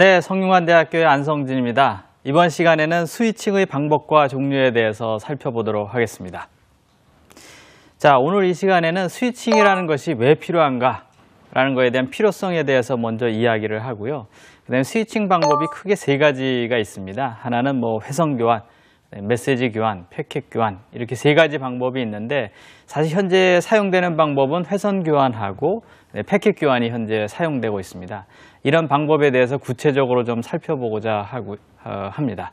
네, 성균관대학교의 안성진입니다. 이번 시간에는 스위칭의 방법과 종류에 대해서 살펴보도록 하겠습니다. 자, 오늘 이 시간에는 스위칭이라는 것이 왜 필요한가? 라는 것에 대한 필요성에 대해서 먼저 이야기를 하고요. 그다음에 스위칭 방법이 크게 세 가지가 있습니다. 하나는 뭐 회선 교환, 메시지 교환, 패킷 교환 이렇게 세 가지 방법이 있는데 사실 현재 사용되는 방법은 회선 교환하고 패킷 교환이 현재 사용되고 있습니다. 이런 방법에 대해서 구체적으로 좀 살펴보고자 하고 어, 합니다.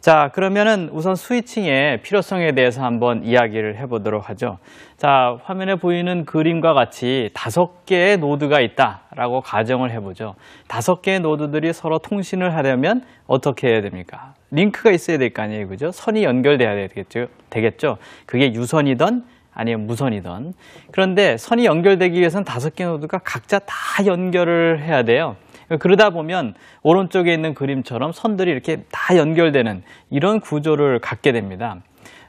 자, 그러면은 우선 스위칭의 필요성에 대해서 한번 이야기를 해보도록 하죠. 자, 화면에 보이는 그림과 같이 다섯 개의 노드가 있다라고 가정을 해보죠. 다섯 개의 노드들이 서로 통신을 하려면 어떻게 해야 됩니까? 링크가 있어야 될 거 아니에요, 그죠? 선이 연결돼야 되겠죠. 되겠죠. 그게 유선이던 아니면 무선이던 그런데 선이 연결되기 위해서는 다섯 개 노드가 각자 다 연결을 해야 돼요. 그러다 보면 오른쪽에 있는 그림처럼 선들이 이렇게 다 연결되는 이런 구조를 갖게 됩니다.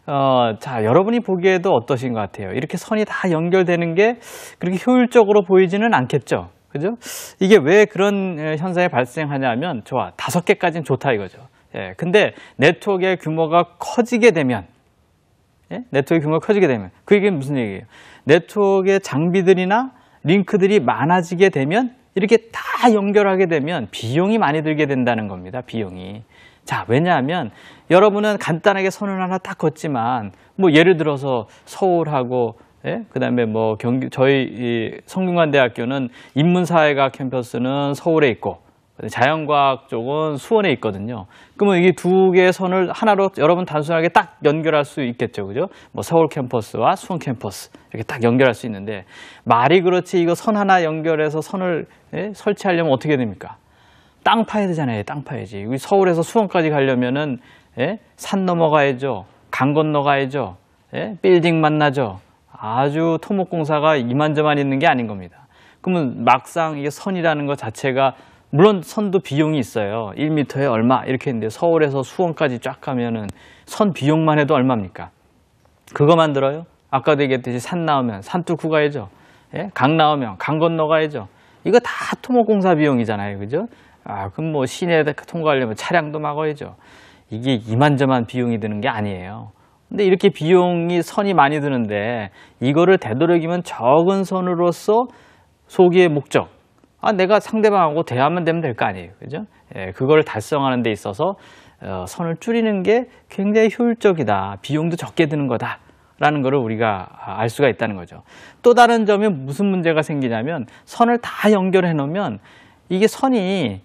어, 자, 여러분이 보기에도 어떠신 것 같아요? 이렇게 선이 다 연결되는 게 그렇게 효율적으로 보이지는 않겠죠? 그죠? 이게 왜 그런 현상이 발생하냐면, 좋아, 다섯 개까지는 좋다 이거죠. 예, 근데 네트워크의 규모가 커지게 되면 예? 네트워크 규모가 커지게 되면 그 얘기는 무슨 얘기예요? 네트워크의 장비들이나 링크들이 많아지게 되면 이렇게 다 연결하게 되면 비용이 많이 들게 된다는 겁니다. 비용이. 자, 왜냐하면 여러분은 간단하게 선을 하나 딱 걷지만 뭐 예를 들어서 서울하고 예? 그다음에 뭐 경기 저희 성균관대학교는 인문사회과 캠퍼스는 서울에 있고 자연과학 쪽은 수원에 있거든요. 그러면 이 두 개의 선을 하나로 여러분 단순하게 딱 연결할 수 있겠죠. 그죠? 뭐 서울 캠퍼스와 수원 캠퍼스 이렇게 딱 연결할 수 있는데 말이 그렇지 이거 선 하나 연결해서 선을 예? 설치하려면 어떻게 됩니까? 땅 파야 되잖아요. 땅 파야지. 우리 서울에서 수원까지 가려면은 예? 산 넘어가야죠. 강 건너가야죠. 예? 빌딩 만나죠. 아주 토목공사가 이만저만 있는 게 아닌 겁니다. 그러면 막상 이게 선이라는 것 자체가 물론 선도 비용이 있어요. 1m에 얼마 이렇게 있는데 서울에서 수원까지 쫙 가면은 선 비용만 해도 얼마입니까? 그거 만들어요? 아까도 얘기했듯이 산 나오면 산 뚫고 가야죠. 예? 강 나오면 강 건너 가야죠. 이거 다 토목공사 비용이잖아요. 그죠? 아, 그럼 뭐 시내에 통과하려면 차량도 막아야죠. 이게 이만저만 비용이 드는 게 아니에요. 근데 이렇게 비용이 선이 많이 드는데 이거를 되도록이면 적은 선으로서 소기의 목적, 아, 내가 상대방하고 대화만 되면 될 거 아니에요. 그죠? 예, 그걸 달성하는 데 있어서 어, 선을 줄이는 게 굉장히 효율적이다. 비용도 적게 드는 거다. 라는 것을 우리가 알 수가 있다는 거죠. 또 다른 점이 무슨 문제가 생기냐면 선을 다 연결해 놓으면 이게 선이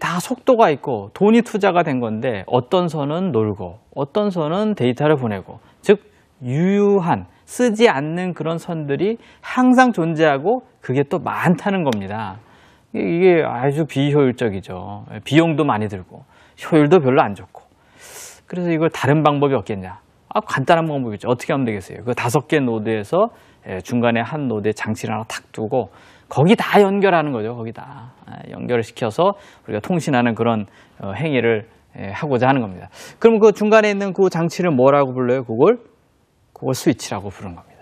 다 속도가 있고 돈이 투자가 된 건데 어떤 선은 놀고 어떤 선은 데이터를 보내고 즉 유효한 쓰지 않는 그런 선들이 항상 존재하고 그게 또 많다는 겁니다. 이게 아주 비효율적이죠. 비용도 많이 들고 효율도 별로 안 좋고 그래서 이걸 다른 방법이 없겠냐. 아, 간단한 방법이죠. 어떻게 하면 되겠어요? 그 다섯 개 노드에서 예, 중간에 한 노드에 장치를 하나 탁 두고 거기 다 연결하는 거죠. 거기 다 아, 연결을 시켜서 우리가 통신하는 그런 어, 행위를 예, 하고자 하는 겁니다. 그럼 그 중간에 있는 그 장치를 뭐라고 불러요? 그걸 그걸 스위치라고 부른 겁니다.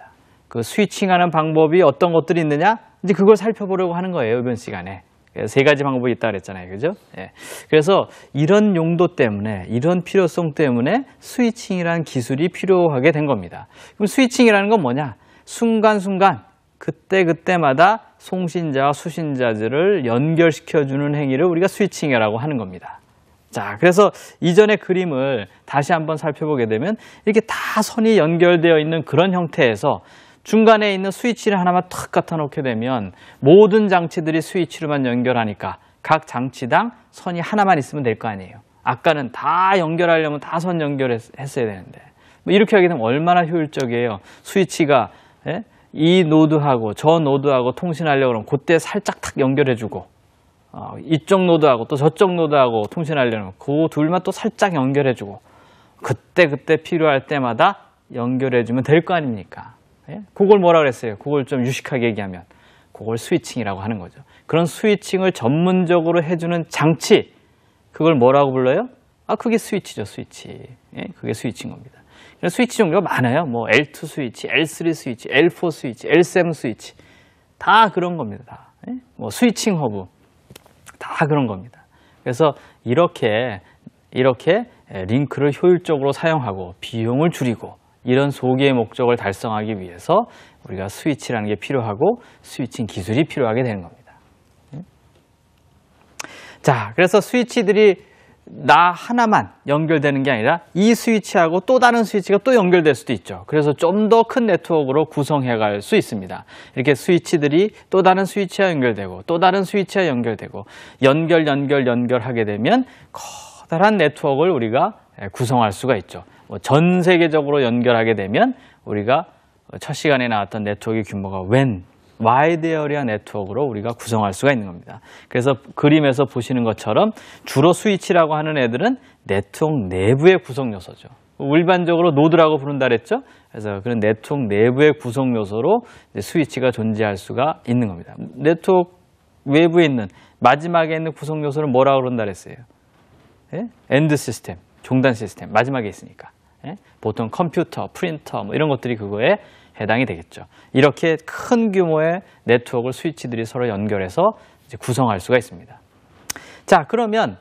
그 스위칭하는 방법이 어떤 것들이 있느냐? 이제 그걸 살펴보려고 하는 거예요, 이번 시간에. 세 가지 방법이 있다 그랬잖아요. 그죠? 예. 그래서 이런 용도 때문에, 이런 필요성 때문에 스위칭이라는 기술이 필요하게 된 겁니다. 그럼 스위칭이라는 건 뭐냐? 순간순간, 그때그때마다 송신자와 수신자들을 연결시켜주는 행위를 우리가 스위칭이라고 하는 겁니다. 자, 그래서 이전의 그림을 다시 한번 살펴보게 되면 이렇게 다 선이 연결되어 있는 그런 형태에서 중간에 있는 스위치를 하나만 탁 갖다 놓게 되면 모든 장치들이 스위치로만 연결하니까 각 장치당 선이 하나만 있으면 될 거 아니에요. 아까는 다 연결하려면 다 선 연결했어야 되는데 뭐 이렇게 하게 되면 얼마나 효율적이에요. 스위치가 예? 이 노드하고 저 노드하고 통신하려고 그러면 그때 살짝 탁 연결해주고 어, 이쪽 노드하고 또 저쪽 노드하고 통신하려면 그 둘만 또 살짝 연결해주고 그때 그때 필요할 때마다 연결해주면 될 거 아닙니까? 예? 그걸 뭐라 그랬어요? 그걸 좀 유식하게 얘기하면 그걸 스위칭이라고 하는 거죠. 그런 스위칭을 전문적으로 해주는 장치 그걸 뭐라고 불러요? 아 그게 스위치죠 스위치 예? 그게 스위치인 겁니다. 스위치 종류가 많아요. 뭐 L2 스위치, L3 스위치, L4 스위치, L7 스위치 다 그런 겁니다. 다. 예? 뭐 스위칭 허브 다 그런 겁니다. 그래서 이렇게 이렇게 예, 링크를 효율적으로 사용하고 비용을 줄이고 이런 소기의 목적을 달성하기 위해서 우리가 스위치라는 게 필요하고 스위칭 기술이 필요하게 되는 겁니다. 음. 자, 그래서 스위치들이 나 하나만 연결되는 게 아니라 이 스위치하고 또 다른 스위치가 또 연결될 수도 있죠. 그래서 좀 더 큰 네트워크로 구성해 갈 수 있습니다. 이렇게 스위치들이 또 다른 스위치와 연결되고 또 다른 스위치와 연결되고 연결, 연결, 연결하게 되면 커다란 네트워크를 우리가 구성할 수가 있죠. 뭐 전 세계적으로 연결하게 되면 우리가 첫 시간에 나왔던 네트워크의 규모가 웬 와이드 에어리아 네트워크로 우리가 구성할 수가 있는 겁니다. 그래서 그림에서 보시는 것처럼 주로 스위치라고 하는 애들은 네트워크 내부의 구성 요소죠. 일반적으로 노드라고 부른다 그랬죠. 그래서 그런 네트워크 내부의 구성 요소로 스위치가 존재할 수가 있는 겁니다. 네트워크 외부에 있는 마지막에 있는 구성 요소는 뭐라고 그런다 그랬어요? 엔드 예? 시스템, 종단 시스템 마지막에 있으니까. 예? 보통 컴퓨터, 프린터 뭐 이런 것들이 그거에 해당이 되겠죠. 이렇게 큰 규모의 네트워크를 스위치들이 서로 연결해서 이제 구성할 수가 있습니다. 자, 그러면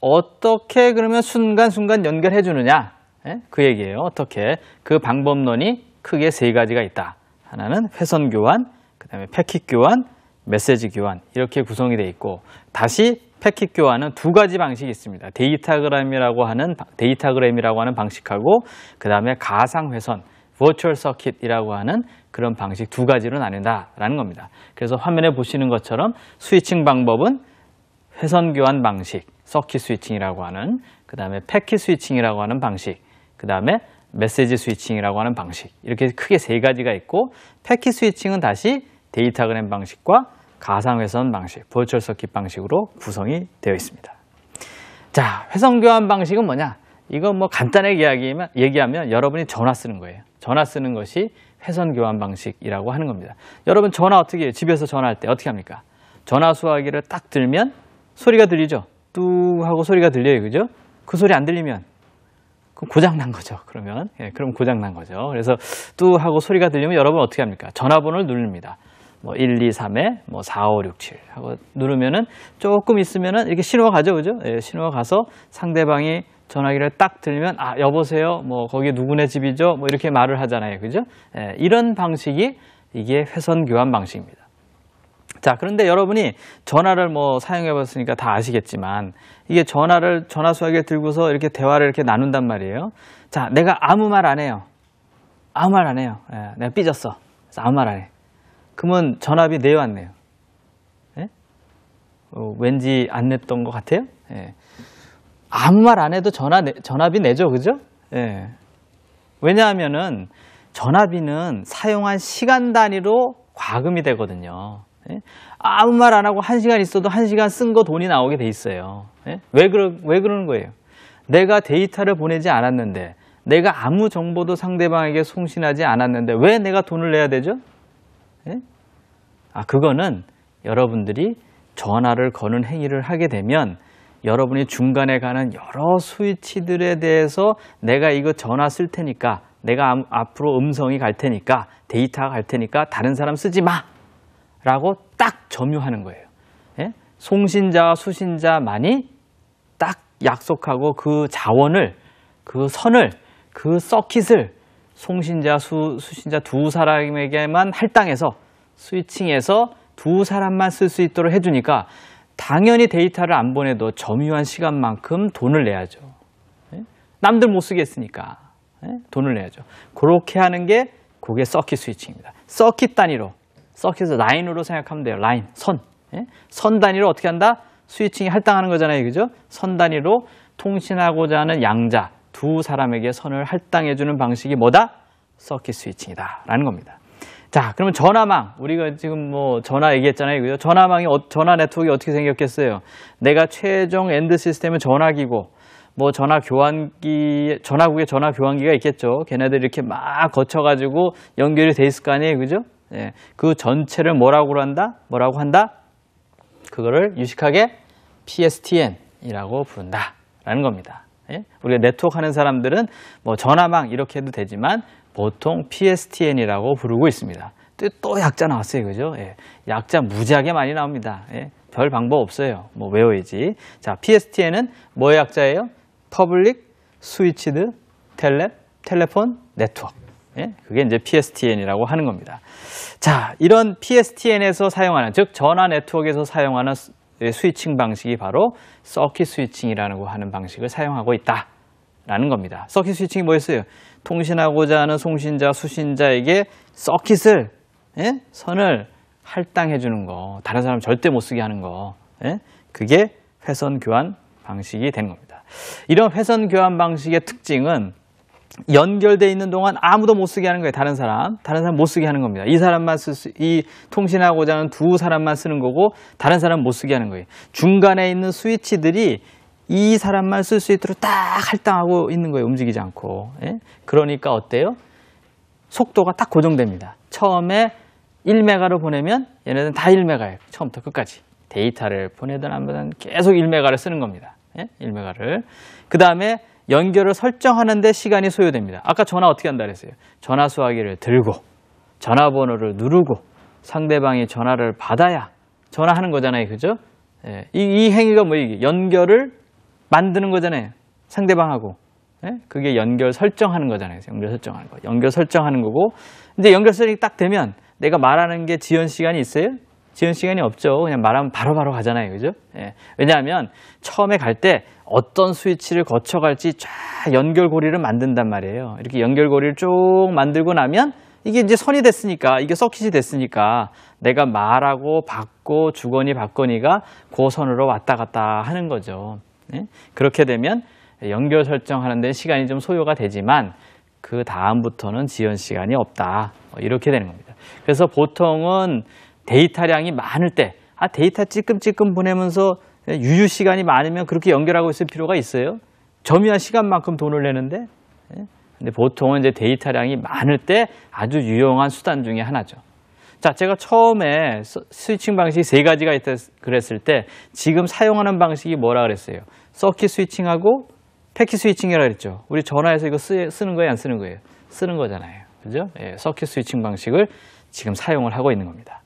어떻게 그러면 순간순간 연결해 주느냐? 예? 그 얘기예요. 어떻게? 그 방법론이 크게 세 가지가 있다. 하나는 회선 교환, 그다음에 패킷 교환, 메시지 교환 이렇게 구성이 돼 있고 다시 패킷 교환은 두 가지 방식이 있습니다. 데이터그램이라고 하는 데이터그램이라고 하는 방식하고 그다음에 가상 회선 버추얼 서킷이라고 하는 그런 방식 두 가지로 나뉜다라는 겁니다. 그래서 화면에 보시는 것처럼 스위칭 방법은 회선 교환 방식, 서킷 스위칭이라고 하는 그다음에 패킷 스위칭이라고 하는 방식, 그다음에 메시지 스위칭이라고 하는 방식 이렇게 크게 세 가지가 있고 패킷 스위칭은 다시 데이터그램 방식과 가상회선 방식, 버추얼 서킷 방식으로 구성이 되어 있습니다. 자, 회선 교환 방식은 뭐냐? 이건 뭐 간단하게 이야기하면, 얘기하면 여러분이 전화 쓰는 거예요. 전화 쓰는 것이 회선 교환 방식이라고 하는 겁니다. 여러분 전화 어떻게 해요? 집에서 전화할 때 어떻게 합니까? 전화 수화기를 딱 들면 소리가 들리죠? 뚜 하고 소리가 들려요. 그죠? 그 소리 안 들리면 그럼 고장 난 거죠. 그러면 예, 그럼 고장 난 거죠. 그래서 뚜 하고 소리가 들리면 여러분 어떻게 합니까? 전화번호를 누릅니다. 뭐 1, 2, 3에 뭐 4, 5, 6, 7 하고 누르면은 조금 있으면은 이렇게 신호가 가죠, 그죠? 예, 신호가 가서 상대방이 전화기를 딱 들면 아 여보세요 뭐 거기 누구네 집이죠 뭐 이렇게 말을 하잖아요 그죠 예, 이런 방식이 이게 회선 교환 방식입니다 자 그런데 여러분이 전화를 뭐 사용해 봤으니까 다 아시겠지만 이게 전화를 전화 수화기 들고서 이렇게 대화를 이렇게 나눈단 말이에요 자 내가 아무 말 안 해요 아무 말 안 해요 예, 내가 삐졌어 아무 말안해 그러면 전압이 내왔네요. 예? 어, 왠지 안 냈던 것 같아요. 예. 아무 말 안 해도 전화 전압이 내죠. 그죠? 예. 왜냐하면은 전압이는 사용한 시간 단위로 과금이 되거든요. 예? 아무 말 안 하고 한 시간 있어도 한 시간 쓴 거 돈이 나오게 돼 있어요. 예? 왜, 그러, 왜 그러는 거예요? 내가 데이터를 보내지 않았는데, 내가 아무 정보도 상대방에게 송신하지 않았는데, 왜 내가 돈을 내야 되죠? 예? 아, 그거는 여러분들이 전화를 거는 행위를 하게 되면 여러분이 중간에 가는 여러 스위치들에 대해서 내가 이거 전화 쓸 테니까 내가 앞으로 음성이 갈 테니까 데이터가 갈 테니까 다른 사람 쓰지 마 라고 딱 점유하는 거예요 예? 송신자와 수신자만이 딱 약속하고 그 자원을 그 선을 그 서킷을 송신자, 수, 수신자 두 사람에게만 할당해서 스위칭해서 두 사람만 쓸 수 있도록 해주니까 당연히 데이터를 안 보내도 점유한 시간만큼 돈을 내야죠. 예? 남들 못쓰겠으니까 예? 돈을 내야죠. 그렇게 하는 게 그게 서킷 스위칭입니다. 서킷 단위로, 서킷에서 라인으로 생각하면 돼요. 라인, 선. 예? 선 단위로 어떻게 한다? 스위칭이 할당하는 거잖아요. 그죠? 선 단위로 통신하고자 하는 양자, 두 사람에게 선을 할당해주는 방식이 뭐다? 서킷 스위칭이다 라는 겁니다. 자, 그러면 전화망. 우리가 지금 뭐 전화 얘기했잖아요. 그죠? 전화망이, 어, 전화 네트워크가 어떻게 생겼겠어요? 내가 최종 엔드 시스템은 전화기고, 뭐 전화 교환기, 전화국에 전화 교환기가 있겠죠. 걔네들 이렇게 막 거쳐가지고 연결이 돼 있을 거 아니에요. 그죠? 예. 그 전체를 뭐라고 한다? 뭐라고 한다? 그거를 유식하게 PSTN이라고 부른다. 라는 겁니다. 예? 우리가 네트워크 하는 사람들은 뭐 전화망 이렇게 해도 되지만 보통 PSTN이라고 부르고 있습니다. 또, 또 약자 나왔어요. 그죠? 예. 약자 무지하게 많이 나옵니다. 예. 별 방법 없어요. 뭐 외워야지. 자, PSTN은 뭐의 약자예요? 퍼블릭 스위치드 텔레 텔레폰 네트워크. 예? 그게 이제 PSTN이라고 하는 겁니다. 자, 이런 PSTN에서 사용하는 즉 전화 네트워크에서 사용하는 그 스위칭 방식이 바로 서킷 스위칭이라고 하는 방식을 사용하고 있다라는 겁니다. 서킷 스위칭이 뭐였어요? 통신하고자 하는 송신자, 수신자에게 서킷을 예? 선을 할당해 주는 거, 다른 사람 절대 못 쓰게 하는 거, 예? 그게 회선 교환 방식이 되는 겁니다. 이런 회선 교환 방식의 특징은 연결돼 있는 동안 아무도 못 쓰게 하는 거예요. 다른 사람, 다른 사람 못 쓰게 하는 겁니다. 이 사람만 쓸 수, 이 통신하고자 하는 두 사람만 쓰는 거고 다른 사람 못 쓰게 하는 거예요. 중간에 있는 스위치들이 이 사람만 쓸 수 있도록 딱 할당하고 있는 거예요. 움직이지 않고. 예? 그러니까 어때요? 속도가 딱 고정됩니다. 처음에 1메가로 보내면 얘네들은 다 1메가예요. 처음부터 끝까지. 데이터를 보내든 안 보내든 계속 1메가를 쓰는 겁니다. 예? 1메가를. 그 다음에 연결을 설정하는데 시간이 소요됩니다. 아까 전화 어떻게 한다 그랬어요? 전화 수화기를 들고 전화번호를 누르고 상대방이 전화를 받아야 전화하는 거잖아요. 그죠? 예, 이, 이, 행위가 뭐 이게? 연결을 만드는 거잖아요. 상대방하고. 예? 그게 연결 설정하는 거잖아요. 연결 설정하는 거. 연결 설정하는 거고. 이데 연결 설정이 딱 되면 내가 말하는 게 지연 시간이 있어요? 지연 시간이 없죠. 그냥 말하면 바로바로 바로 가잖아요. 그죠? 예. 왜냐하면 처음에 갈때 어떤 스위치를 거쳐갈지 쫙 연결고리를 만든단 말이에요. 이렇게 연결고리를 쭉 만들고 나면 이게 이제 선이 됐으니까 이게 서킷이 됐으니까 내가 말하고 받고 주거니 받거니가 고선으로 왔다 갔다 하는 거죠. 예? 그렇게 되면 연결 설정하는 데 시간이 좀 소요가 되지만 그 다음부터는 지연 시간이 없다. 뭐 이렇게 되는 겁니다. 그래서 보통은 데이터량이 많을 때 아, 데이터 찔끔찔끔 보내면서 예, 유유 시간이 많으면 그렇게 연결하고 있을 필요가 있어요. 점유한 시간만큼 돈을 내는데 예? 근데 보통은 이제 데이터량이 많을 때 아주 유용한 수단 중에 하나죠. 자, 제가 처음에 스위칭 방식이 세 가지가 있다 그랬을 때 지금 사용하는 방식이 뭐라 그랬어요? 서킷 스위칭하고 패킷 스위칭이라 고 그랬죠. 우리 전화해서 이거 쓰, 는 거예요, 안 쓰는 거예요? 쓰는 거잖아요. 그죠? 예, 서킷 스위칭 방식을 지금 사용을 하고 있는 겁니다.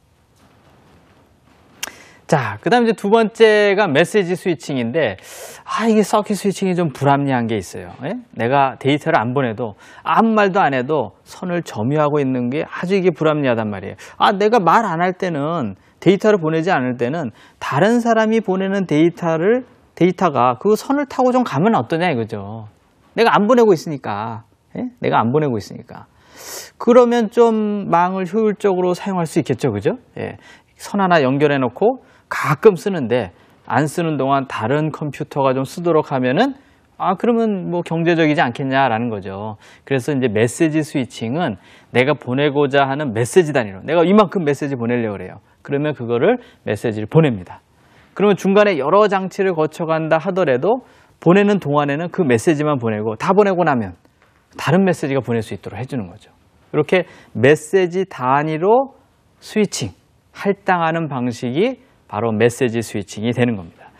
자, 그 다음 이제 두 번째가 메시지 스위칭인데, 아, 이게 서킷 스위칭이 좀 불합리한 게 있어요. 예? 내가 데이터를 안 보내도, 아무 말도 안 해도 선을 점유하고 있는 게 아주 이게 불합리하단 말이에요. 아, 내가 말 안 할 때는, 데이터를 보내지 않을 때는, 다른 사람이 보내는 데이터를, 데이터가 그 선을 타고 좀 가면 어떠냐 이거죠. 내가 안 보내고 있으니까. 예? 내가 안 보내고 있으니까. 그러면 좀 망을 효율적으로 사용할 수 있겠죠. 그죠? 예. 선 하나 연결해 놓고 가끔 쓰는데 안 쓰는 동안 다른 컴퓨터가 좀 쓰도록 하면은 아 그러면 뭐 경제적이지 않겠냐라는 거죠. 그래서 이제 메시지 스위칭은 내가 보내고자 하는 메시지 단위로 내가 이만큼 메시지 보내려고 그래요. 그러면 그거를 메시지를 보냅니다. 그러면 중간에 여러 장치를 거쳐간다 하더라도 보내는 동안에는 그 메시지만 보내고 다 보내고 나면 다른 메시지가 보낼 수 있도록 해주는 거죠. 이렇게 메시지 단위로 스위칭, 할당하는 방식이 바로 메시지 스위칭이 되는 겁니다.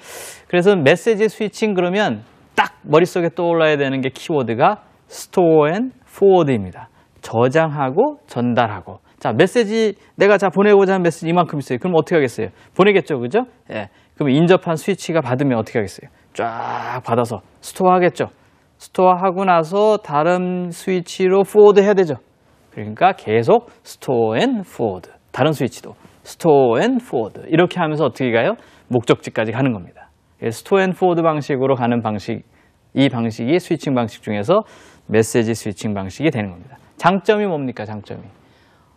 그래서 메시지 스위칭 그러면 딱 머릿속에 떠올라야 되는 게 키워드가 store and forward입니다. 저장하고 전달하고. 자, 메시지 내가 자 보내고자 하는 메시지 이만큼 있어요. 그럼 어떻게 하겠어요? 보내겠죠. 그죠? 예. 그럼 인접한 스위치가 받으면 어떻게 하겠어요? 쫙 받아서 스토어하겠죠. 스토어하고 나서 다른 스위치로 포워드 해야 되죠. 그러니까 계속 스토어 앤 포워드. 다른 스위치도 스토어 앤 포워드. 이렇게 하면서 어떻게 가요? 목적지까지 가는 겁니다. 스토어 앤 포워드 방식으로 가는 방식, 이 방식이 스위칭 방식 중에서 메시지 스위칭 방식이 되는 겁니다. 장점이 뭡니까? 장점이.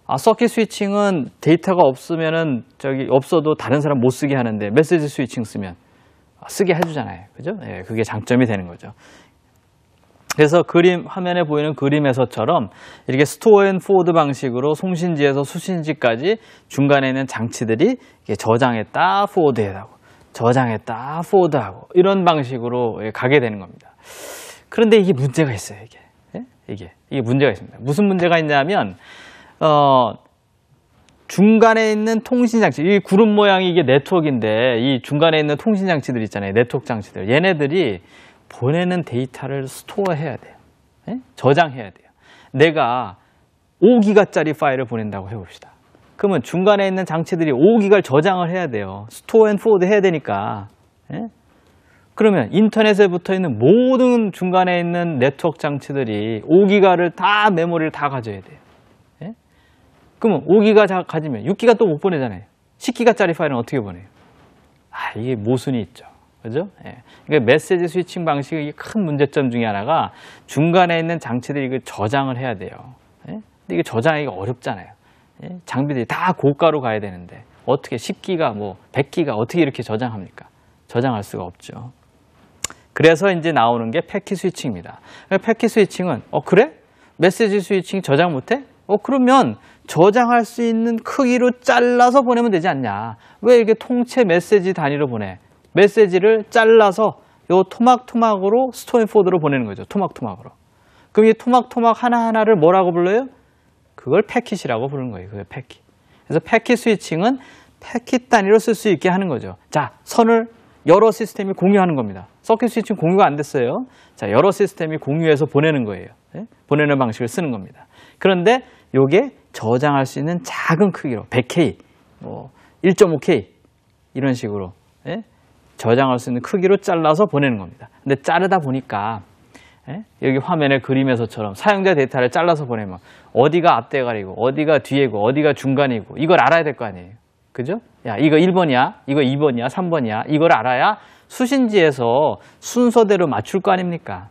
아, 서킷 스위칭은 데이터가 없으면은 저기 없어도 다른 사람 못 쓰게 하는데 메시지 스위칭 쓰면 아, 쓰게 해주잖아요. 그죠? 예, 그게 장점이 되는 거죠. 그래서 그림 화면에 보이는 그림에서처럼 이렇게 스토어앤포워드 방식으로 송신지에서 수신지까지 중간에 있는 장치들이 저장했다 포워드하고 저장했다 포워드하고 이런 방식으로 가게 되는 겁니다. 그런데 이게 문제가 있어요. 이게 예? 이게 이게 문제가 있습니다. 무슨 문제가 있냐면 어, 중간에 있는 통신장치, 이 구름 모양이 이게 네트워크인데 이 중간에 있는 통신장치들 있잖아요. 네트워크 장치들. 얘네들이 보내는 데이터를 스토어해야 돼요. 예? 저장해야 돼요. 내가 5기가짜리 파일을 보낸다고 해봅시다. 그러면 중간에 있는 장치들이 5기가를 저장을 해야 돼요. 스토어 앤 포워드 해야 되니까. 예? 그러면 인터넷에 붙어 있는 모든 중간에 있는 네트워크 장치들이 5기가를 다 메모리를 다 가져야 돼요. 예? 그러면 5기가 가지면 6기가 또 못 보내잖아요. 10기가짜리 파일은 어떻게 보내요? 아, 이게 모순이 있죠. 그죠? 예. 그러니까 메시지 스위칭 방식의 큰 문제점 중에 하나가 중간에 있는 장치들이 이걸 저장을 해야 돼요. 예? 근데 이게 저장하기 가 어렵잖아요. 예? 장비들이 다 고가로 가야 되는데 어떻게 10기가 뭐 100기가 어떻게 이렇게 저장합니까? 저장할 수가 없죠. 그래서 이제 나오는 게패키 스위칭입니다. 그러니까 패키 스위칭은 어 그래? 메시지 스위칭 저장 못해? 어 그러면 저장할 수 있는 크기로 잘라서 보내면 되지 않냐? 왜 이렇게 통째 메시지 단위로 보내? 메시지를 잘라서 요 토막토막으로 스톤인포드로 보내는 거죠. 토막토막으로. 그럼 이 토막토막 하나하나를 뭐라고 불러요? 그걸 패킷이라고 부르는 거예요. 그게 패킷. 그래서 패킷 스위칭은 패킷 단위로 쓸 수 있게 하는 거죠. 자, 선을 여러 시스템이 공유하는 겁니다. 서킷 스위칭 공유가 안 됐어요. 자, 여러 시스템이 공유해서 보내는 거예요. 네? 보내는 방식을 쓰는 겁니다. 그런데 요게 저장할 수 있는 작은 크기로 100K, 뭐 1.5K 이런 식으로 네? 저장할 수 있는 크기로 잘라서 보내는 겁니다. 근데 자르다 보니까 예? 여기 화면에 그림에서처럼 사용자 데이터를 잘라서 보내면 어디가 앞대가리고 어디가 뒤에고 어디가 중간이고 이걸 알아야 될 거 아니에요. 그죠? 야 이거 1번이야 이거 2번이야 3번이야 이걸 알아야 수신지에서 순서대로 맞출 거 아닙니까?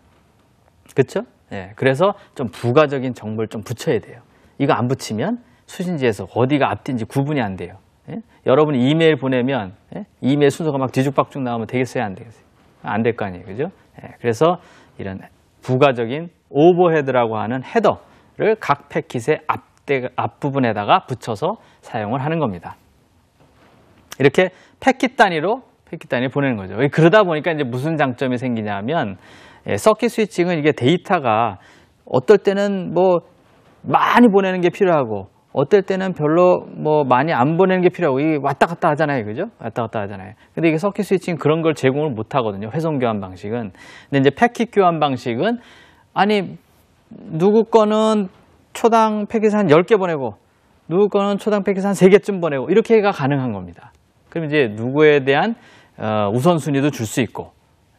그쵸 예, 그래서 좀 부가적인 정보를 좀 붙여야 돼요. 이거 안 붙이면 수신지에서 어디가 앞뒤인지 구분이 안 돼요. 예? 여러분이 이메일 보내면 예? 이메일 순서가 막 뒤죽박죽 나오면 되겠어요? 안 되겠어요? 안 될 거 아니에요. 그죠? 예, 그래서 이런 부가적인 오버헤드라고 하는 헤더를 각 패킷의 앞대, 앞부분에다가 붙여서 사용을 하는 겁니다. 이렇게 패킷 단위로 패킷 단위 보내는 거죠. 그러다 보니까 이제 무슨 장점이 생기냐면 하 서킷 스위칭은 이게 데이터가 어떨 때는 뭐 많이 보내는 게 필요하고 어떨 때는 별로 뭐 많이 안 보내는 게 필요하고 이게 왔다 갔다 하잖아요 그죠 왔다 갔다 하잖아요 근데 이게 서킷 스위칭 그런 걸 제공을 못 하거든요 회선 교환 방식은 근데 이제 패킷 교환 방식은 아니 누구 거는 초당 패킷 한 10개 보내고 누구 거는 초당 패킷 한 3개쯤 보내고 이렇게가 가능한 겁니다 그럼 이제 누구에 대한 어, 우선순위도 줄 수 있고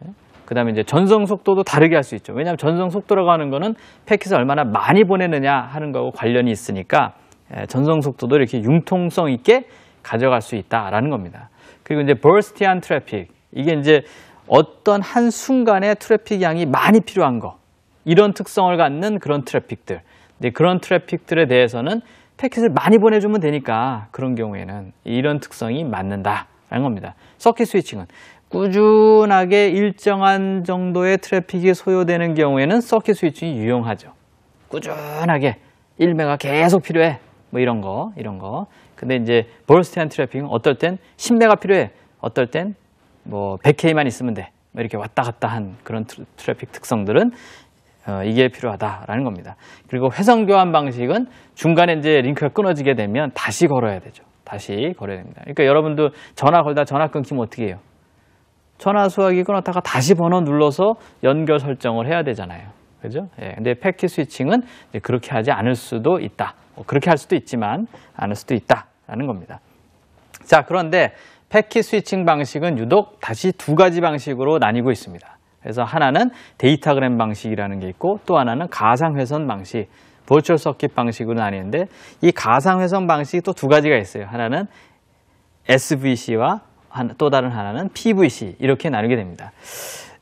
예? 그 다음에 이제 전송 속도도 다르게 할 수 있죠. 왜냐하면 전송 속도라고 하는 거는 패킷을 얼마나 많이 보내느냐 하는 거하고 관련이 있으니까 전송 속도도 이렇게 융통성 있게 가져갈 수 있다라는 겁니다. 그리고 이제 버스티안 트래픽 이게 이제 어떤 한 순간에 트래픽 양이 많이 필요한 거 이런 특성을 갖는 그런 트래픽들 이제 그런 트래픽들에 대해서는 패킷을 많이 보내주면 되니까 그런 경우에는 이런 특성이 맞는다라는 겁니다. 서킷 스위칭은 꾸준하게 일정한 정도의 트래픽이 소요되는 경우에는 서킷 스위칭이 유용하죠. 꾸준하게 1메가 계속 필요해. 뭐 이런 거, 이런 거. 근데 이제 볼스티안 트래핑은 어떨 땐 10메가 필요해. 어떨 땐 뭐 100K만 있으면 돼. 뭐 이렇게 왔다 갔다 한 그런 트래픽 특성들은 어, 이게 필요하다라는 겁니다. 그리고 회선 교환 방식은 중간에 이제 링크가 끊어지게 되면 다시 걸어야 되죠. 다시 걸어야 됩니다. 그러니까 여러분도 전화 걸다 전화 끊기면 어떻게 해요? 전화 수화기 끊었다가 다시 번호 눌러서 연결 설정을 해야 되잖아요. 그죠? 예, 근데 팩티 스위칭은 그렇게 하지 않을 수도 있다. 뭐 그렇게 할 수도 있지만 않을 수도 있다라는 겁니다. 자, 그런데 패킷 스위칭 방식은 유독 다시 두 가지 방식으로 나뉘고 있습니다. 그래서 하나는 데이터그램 방식이라는 게 있고 또 하나는 가상회선 방식, 보철 서킷 방식으로 나뉘는데 이 가상회선 방식이 또 두 가지가 있어요. 하나는 SVC와 또 다른 하나는 PVC 이렇게 나누게 됩니다.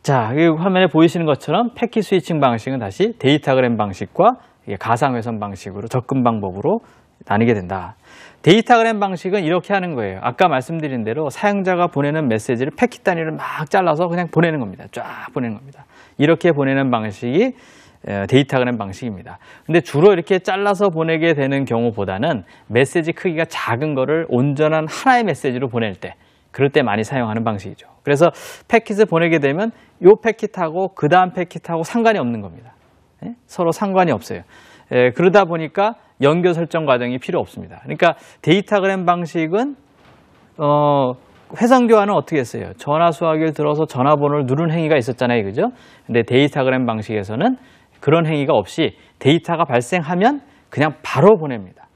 자, 화면에 보이시는 것처럼 패킷 스위칭 방식은 다시 데이터그램 방식과 가상회선 방식으로 접근 방법으로 나뉘게 된다. 데이터그램 방식은 이렇게 하는 거예요. 아까 말씀드린 대로 사용자가 보내는 메시지를 패킷 단위로 막 잘라서 그냥 보내는 겁니다. 쫙 보내는 겁니다. 이렇게 보내는 방식이 데이터그램 방식입니다. 근데 주로 이렇게 잘라서 보내게 되는 경우보다는 메시지 크기가 작은 거를 온전한 하나의 메시지로 보낼 때 그럴 때 많이 사용하는 방식이죠. 그래서 패킷을 보내게 되면 이 패킷하고 그 다음 패킷하고 상관이 없는 겁니다. 예? 서로 상관이 없어요. 예, 그러다 보니까 연결 설정 과정이 필요 없습니다. 그러니까 데이터그램 방식은 어, 회선 교환은 어떻게 했어요? 전화 수화기를 들어서 전화번호를 누른 행위가 있었잖아요. 그죠? 근데 데이터그램 방식에서는 그런 행위가 없이 데이터가 발생하면 그냥 바로 보냅니다.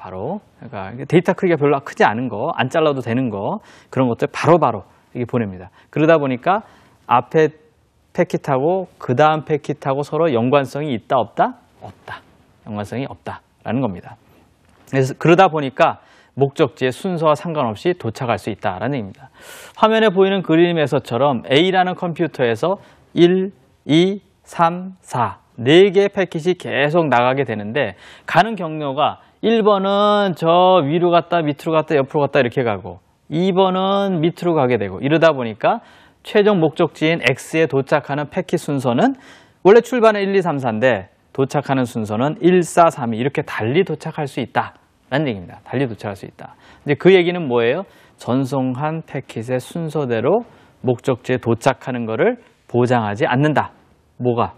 바로 그러니까 데이터 크기가 별로 크지 않은 거, 안 잘라도 되는 거 그런 것들 바로바로 이게 보냅니다. 그러다 보니까 앞에 패킷하고 그 다음 패킷하고 서로 연관성이 있다 없다? 없다. 연관성이 없다라는 겁니다. 그래서 그러다 보니까 목적지의 순서와 상관없이 도착할 수 있다라는 얘기입니다. 화면에 보이는 그림에서처럼 A라는 컴퓨터에서 1, 2, 3, 4 4개의 패킷이 계속 나가게 되는데 가는 경로가 1번은 저 위로 갔다 밑으로 갔다 옆으로 갔다 이렇게 가고 2번은 밑으로 가게 되고 이러다 보니까 최종 목적지인 X에 도착하는 패킷 순서는 원래 출발은 1, 2, 3, 4인데 도착하는 순서는 1, 4, 3, 2 이렇게 달리 도착할 수 있다. 라는 얘기입니다. 달리 도착할 수 있다. 이제 그 얘기는 뭐예요? 전송한 패킷의 순서대로 목적지에 도착하는 것을 보장하지 않는다. 뭐가?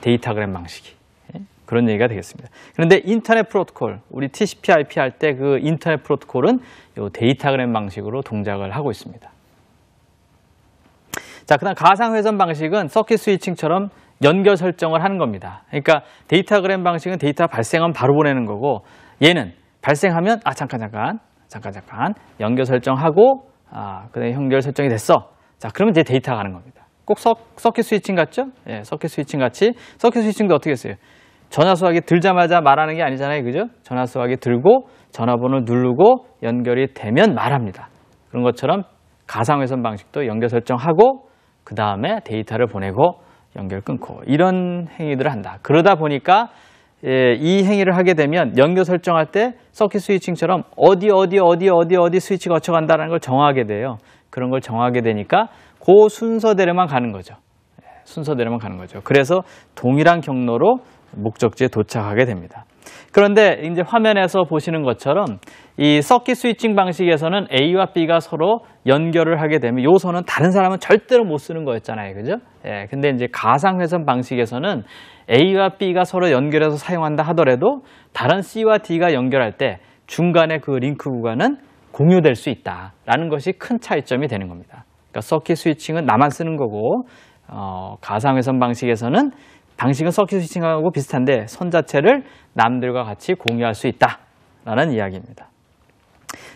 데이터그램 방식이 예? 그런 얘기가 되겠습니다. 그런데 인터넷 프로토콜, 우리 TCP/IP 할 때 그 인터넷 프로토콜은 요 데이터그램 방식으로 동작을 하고 있습니다. 자, 그다음 가상회선 방식은 서킷 스위칭처럼 연결 설정을 하는 겁니다. 그러니까 데이터그램 방식은 데이터 발생하면 바로 보내는 거고 얘는 발생하면 아 잠깐 잠깐 잠깐 잠깐 연결 설정하고 아 그다음에 연결 설정이 됐어. 자, 그러면 이제 데이터 가는 겁니다. 꼭 서, 킷 스위칭 같죠? 예, 서킷 스위칭 같이 서킷 스위칭도 어떻게 했어요? 전화 수화기 들자마자 말하는 게 아니잖아요, 그죠? 전화 수화기 들고 전화번호 누르고 연결이 되면 말합니다. 그런 것처럼 가상회선 방식도 연결 설정하고 그 다음에 데이터를 보내고 연결 끊고 이런 행위들을 한다. 그러다 보니까 예, 이 행위를 하게 되면 연결 설정할 때 서킷 스위칭처럼 어디 어디 어디 어디 어디 스위치 거쳐간다는 걸 정하게 돼요. 그런 걸 정하게 되니까 그 순서대로만 가는 거죠. 예, 순서대로만 가는 거죠. 그래서 동일한 경로로 목적지에 도착하게 됩니다. 그런데 이제 화면에서 보시는 것처럼 이 서킷 스위칭 방식에서는 A와 B가 서로 연결을 하게 되면 요 선은 다른 사람은 절대로 못 쓰는 거였잖아요. 그죠? 예. 근데 이제 가상 회선 방식에서는 A와 B가 서로 연결해서 사용한다 하더라도 다른 C와 D가 연결할 때 중간에 그 링크 구간은 공유될 수 있다라는 것이 큰 차이점이 되는 겁니다. 그러니까 서킷 스위칭은 나만 쓰는 거고 어, 가상회선 방식에서는 방식은 서킷 스위칭하고 비슷한데 선 자체를 남들과 같이 공유할 수 있다라는 이야기입니다.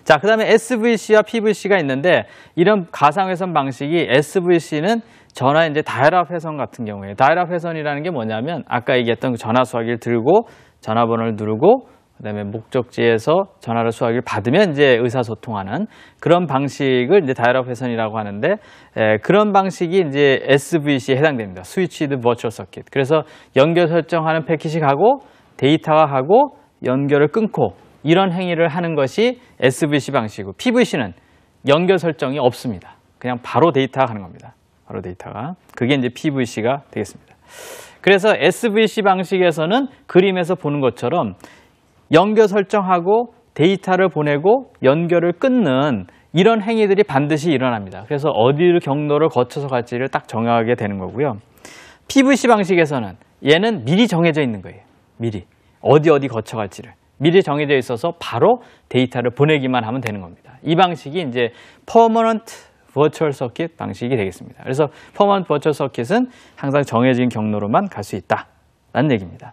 자, 그 다음에 SVC와 PVC가 있는데 이런 가상회선 방식이 SVC는 전화 이제 다혈압 회선 같은 경우에 다혈압 회선이라는 게 뭐냐면 아까 얘기했던 그 전화 수화기를 들고 전화번호를 누르고 그다음에 목적지에서 전화를 수화기를 받으면 이제 의사소통하는 그런 방식을 이제 다이얼업 회선이라고 하는데 에, 예, 그런 방식이 이제 SVC에 해당됩니다. 스위치드 버추얼 서킷. 그래서 연결 설정하는 패킷이가고 데이터화 하고 연결을 끊고 이런 행위를 하는 것이 SVC 방식이고 PVC는 연결 설정이 없습니다. 그냥 바로 데이터 가는 겁니다. 바로 데이터가 그게 이제 PVC가 되겠습니다. 그래서 SVC 방식에서는 그림에서 보는 것처럼 연결 설정하고 데이터를 보내고 연결을 끊는 이런 행위들이 반드시 일어납니다. 그래서 어디를 경로를 거쳐서 갈지를 딱 정하게 되는 거고요. PVC 방식에서는 얘는 미리 정해져 있는 거예요. 미리. 어디 어디 거쳐갈지를. 미리 정해져 있어서 바로 데이터를 보내기만 하면 되는 겁니다. 이 방식이 이제 퍼머넌트 버추얼 서킷 방식이 되겠습니다. 그래서 퍼머넌트 버추얼 서킷은 항상 정해진 경로로만 갈 수 있다라는 얘기입니다.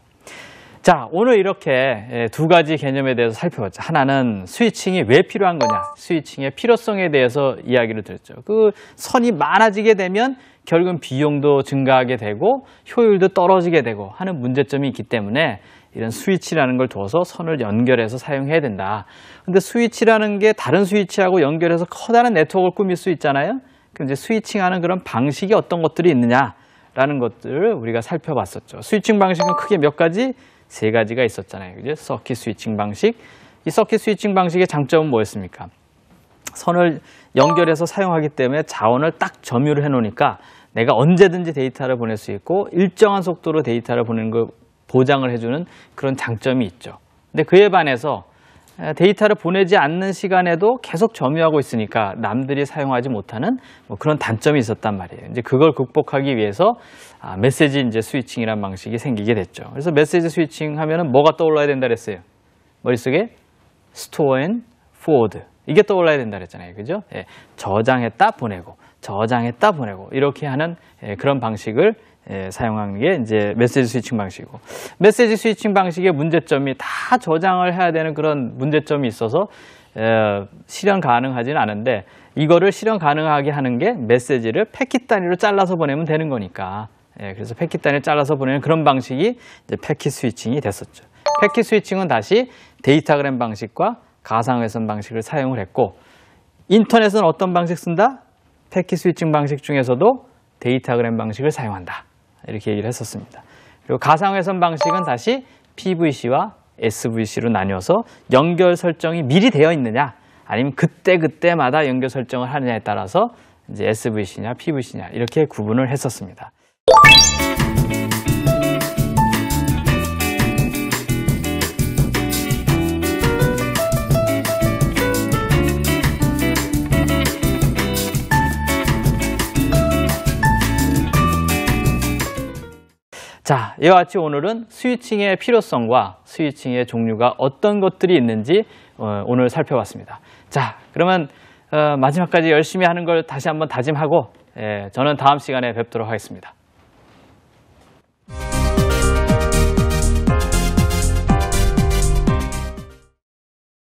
자, 오늘 이렇게 예, 두 가지 개념에 대해서 살펴봤죠. 하나는 스위칭이 왜 필요한 거냐, 스위칭의 필요성에 대해서 이야기를 드렸죠. 그 선이 많아지게 되면 결국은 비용도 증가하게 되고 효율도 떨어지게 되고 하는 문제점이 있기 때문에 이런 스위치라는 걸둬서 선을 연결해서 사용해야 된다. 근데 스위치라는 게 다른 스위치하고 연결해서 커다란 네트워크를 꾸밀 수 있잖아요. 그럼 이제 스위칭하는 그런 방식이 어떤 것들이 있느냐라는 것들을 우리가 살펴봤었죠. 스위칭 방식은 크게 몇 가지 세 가지가 있었잖아요. 그죠? 서킷 스위칭 방식. 이 서킷 스위칭 방식의 장점은 뭐였습니까? 선을 연결해서 사용하기 때문에 자원을 딱 점유를 해 놓으니까 내가 언제든지 데이터를 보낼 수 있고 일정한 속도로 데이터를 보내는 걸 보장을 해주는 그런 장점이 있죠. 근데 그에 반해서 어, 데이터를 보내지 않는 시간에도 계속 점유하고 있으니까 남들이 사용하지 못하는 뭐 그런 단점이 있었단 말이에요. 이제 그걸 극복하기 위해서 아, 메시지 이제 스위칭이란 방식이 생기게 됐죠. 그래서 메시지 스위칭 하면은 뭐가 떠올라야 된다 그랬어요. 머릿속에 스토어 앤 포워드. 이게 떠올라야 된다 그랬잖아요. 그죠? 예, 저장했다 보내고 저장했다 보내고 이렇게 하는 예, 그런 방식을 예, 사용하는 게 이제 메시지 스위칭 방식이고 메시지 스위칭 방식의 문제점이 다 저장을 해야 되는 그런 문제점이 있어서 예, 실현 가능하진 않은데 이거를 실현 가능하게 하는 게 메시지를 패킷 단위로 잘라서 보내면 되는 거니까 예, 그래서 패킷 단위를 잘라서 보내는 그런 방식이 이제 패킷 스위칭이 됐었죠 패킷 스위칭은 다시 데이터그램 방식과 가상회선 방식을 사용을 했고 인터넷은 어떤 방식 쓴다? 패킷 스위칭 방식 중에서도 데이터그램 방식을 사용한다 이렇게 얘기를 했었습니다. 그리고 가상회선 방식은 다시 PVC와 SVC로 나뉘어서 연결 설정이 미리 되어 있느냐 아니면 그때그때마다 연결 설정을 하느냐에 따라서 이제 SVC냐 PVC냐 이렇게 구분을 했었습니다. 자, 이와 같이 오늘은 스위칭의 필요성과 스위칭의 종류가 어떤 것들이 있는지 어, 오늘 살펴봤습니다. 자, 그러면 어, 마지막까지 열심히 하는 걸 다시 한번 다짐하고 예, 저는 다음 시간에 뵙도록 하겠습니다.